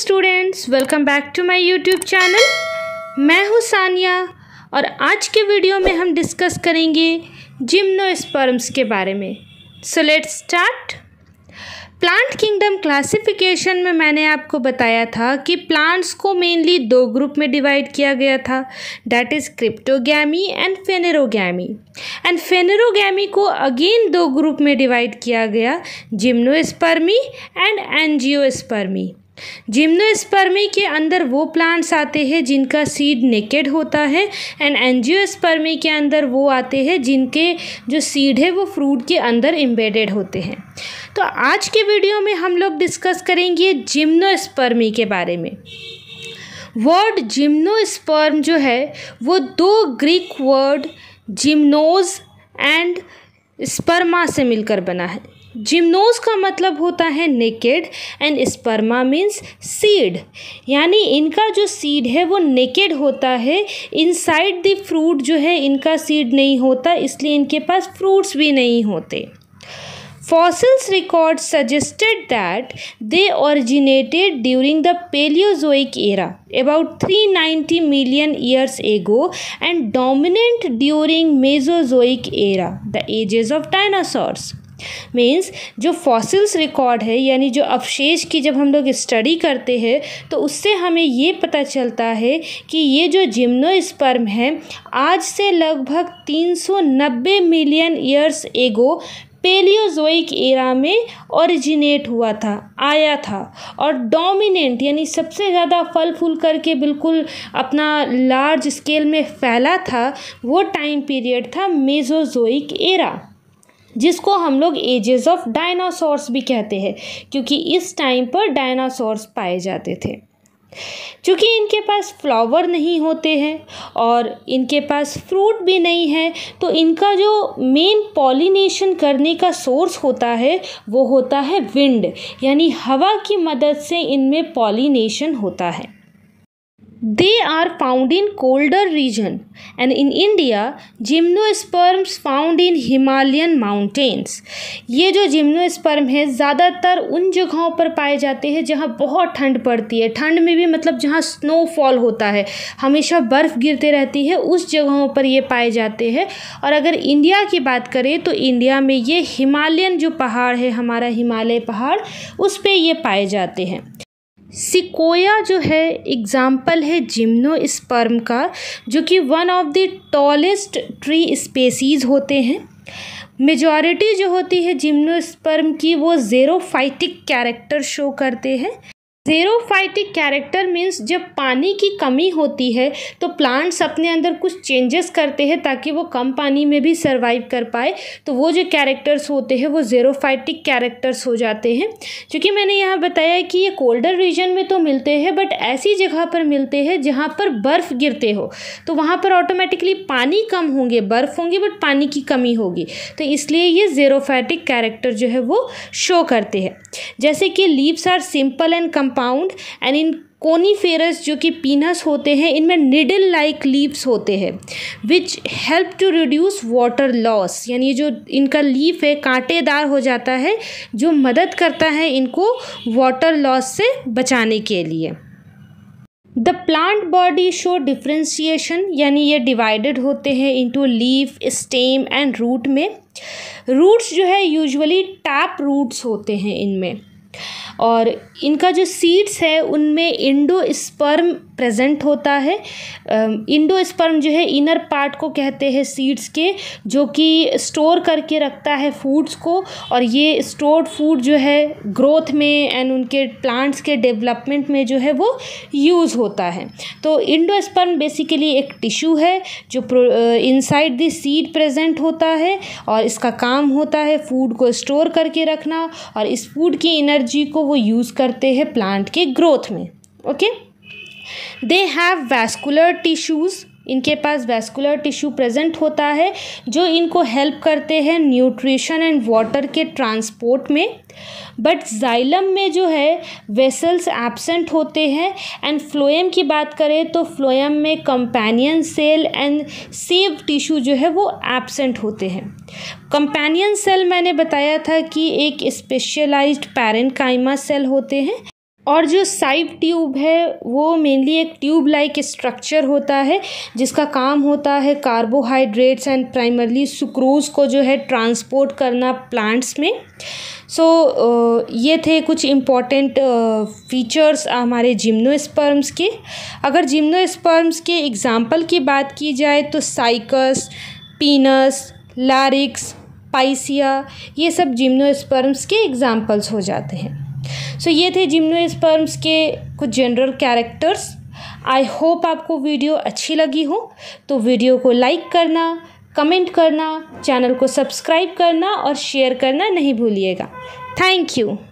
Students welcome back to my YouTube channel मैं हूं सानिया और आज के वीडियो में हम डिस्कस करेंगे जिम्नोस्पर्म्स के बारे में so let's start plant kingdom classification में मैंने आपको बताया था कि प्लांट्स को मेनली दो ग्रुप में डिवाइड किया गया था that is cryptogamy and phanerogamy and phanerogamy को अगेन दो ग्रुप में डिवाइड किया गया जिम्नोस्पर्मी एंड एनजियोस्पर्मी जिम्नोस्पर्मी के अंदर वो प्लांट्स आते हैं जिनका सीड नेकेड होता है एंड एंजियोस्पर्मी के अंदर वो आते हैं जिनके जो सीड है वो फ्रूट के अंदर एम्बेडेड होते हैं तो आज के वीडियो में हम लोग डिस्कस करेंगे जिम्नोस्पर्मी के बारे में वर्ड जिम्नोस्पर्म जो है वो दो Greek word gymnos and sperma से मिलकर बना है जिम्नोज का मतलब होता है naked and sperma means seed यानी इनका जो सीड है वो नेकेड होता है इनसाइड द फ्रूट जो है इनका सीड नहीं होता इसलिए इनके पास फ्रूट्स भी नहीं होते fossils record suggested that they originated during the Paleozoic era about three ninety million years ago and dominant during Mesozoic era the ages of dinosaurs means जो फॉसिल्स रिकॉर्ड है यानी जो अवशेष की जब हम लोग स्टडी करते हैं तो उससे हमें ये पता चलता है कि ये जो जिम्नोस्पर्म है आज से लगभग 390 million years ago Paleozoic era में ओरिजिनेट हुआ था आया था और डोमिनेंट यानी सबसे ज़्यादा फल फूल करके बिल्कुल अपना लार्ज स्केल में फैला था वो टाइम पीरियड था मेजोजोइक एरा जिसको हम लोग एजेस ऑफ डायनासोर्स भी कहते हैं क्योंकि इस टाइम पर डायनासोर्स पाए जाते थे चूँकि इनके पास फ्लावर नहीं होते हैं और इनके पास फ्रूट भी नहीं है तो इनका जो मेन पॉलिनेशन करने का सोर्स होता है वो होता है विंड यानी हवा की मदद से इनमें पॉलिनेशन होता है They are found in colder region and in India gymnosperms found in Himalayan mountains. ये जो जिम्नोस्पर्म है ज़्यादातर उन जगहों पर पाए जाते हैं जहाँ बहुत ठंड पड़ती है ठंड में भी मतलब जहाँ स्नोफॉल होता है हमेशा बर्फ़ गिरते रहती है उस जगहों पर ये पाए जाते हैं और अगर इंडिया की बात करें तो इंडिया में ये हिमालयन जो पहाड़ है हमारा हिमालय पहाड़ उस पर ये पाए जाते हैं सिकोया जो है एग्ज़ाम्पल है जिम्नो स्पर्म का जो कि one of the tallest tree species होते हैं मेजॉरिटी जो होती है जिम्नोस्पर्म की वो ज़ेरोफाइटिक कैरेक्टर शो करते हैं जेरोफाइटिक कैरेक्टर मीन्स जब पानी की कमी होती है तो प्लांट्स अपने अंदर कुछ चेंजेस करते हैं ताकि वो कम पानी में भी सर्वाइव कर पाए तो वो जो कैरेक्टर्स होते हैं वो जेरोफाइटिक कैरेक्टर्स हो जाते हैं क्योंकि मैंने यहाँ बताया कि ये कोल्डर रीजन में तो मिलते हैं बट ऐसी जगह पर मिलते हैं जहाँ पर बर्फ़ गिरते हो तो वहाँ पर ऑटोमेटिकली पानी कम होंगे बर्फ़ होंगे बट पानी की कमी होगी तो इसलिए ये जेरोफाइटिक कैरेक्टर जो है वो शो करते हैं जैसे कि leaves are simple and compound and in coniferous जो कि पीनस होते हैं इनमें निडल लाइक लीव्स होते हैं which help to reduce water loss यानी जो इनका लीफ है कांटेदार हो जाता है जो मदद करता है इनको वाटर लॉस से बचाने के लिए the plant body show differentiation यानी ये डिवाइडेड होते हैं into leaf stem and root में रूट्स जो है यूजली टैप रूट्स होते हैं इनमें और इनका जो सीड्स है उनमें इंडो स्पर्म प्रेजेंट होता है इंडो स्पर्म जो है इनर पार्ट को कहते हैं सीड्स के जो कि स्टोर करके रखता है फूड्स को और ये स्टोर्ड फूड जो है ग्रोथ में एंड उनके प्लांट्स के डेवलपमेंट में जो है वो यूज़ होता है तो इंडो स्पर्म बेसिकली एक टिश्यू है जो इनसाइड द सीड प्रेजेंट होता है और इसका काम होता है फूड को स्टोर करके रखना और इस फूड की इनर एनर्जी को वो यूज़ करते हैं प्लांट के ग्रोथ में okay they have vascular tissues इनके पास वैस्कुलर टिश्यू प्रेजेंट होता है जो इनको हेल्प करते हैं न्यूट्रिशन एंड वाटर के ट्रांसपोर्ट में बट जाइलम में जो है वेसल्स एबसेंट होते हैं एंड फ्लोएम की बात करें तो फ्लोएम में companion cell and sieve tissue जो है वो एबसेंट होते हैं कंपेनियन सेल मैंने बताया था कि एक स्पेशलाइज्ड पैरेंट सेल होते हैं और जो साइड ट्यूब है वो मेनली एक ट्यूब लाइक स्ट्रक्चर होता है जिसका काम होता है कार्बोहाइड्रेट्स एंड प्राइमरली सुक्रोज को जो है ट्रांसपोर्ट करना प्लांट्स में सो so, ये थे कुछ इम्पॉर्टेंट फीचर्स हमारे जिम्नोस्पर्म्स के अगर जिम्नोस्पर्म्स के एग्ज़ाम्पल की बात की जाए तो साइकस पीनस लारिक्स पाइसिया ये सब जिम्नोस्पर्म्स के एग्ज़ाम्पल्स हो जाते हैं सो ये थे जिम्नोस्पर्म्स के कुछ जनरल कैरेक्टर्स आई होप आपको वीडियो अच्छी लगी हो तो वीडियो को लाइक करना कमेंट करना चैनल को सब्सक्राइब करना और शेयर करना नहीं भूलिएगा थैंक यू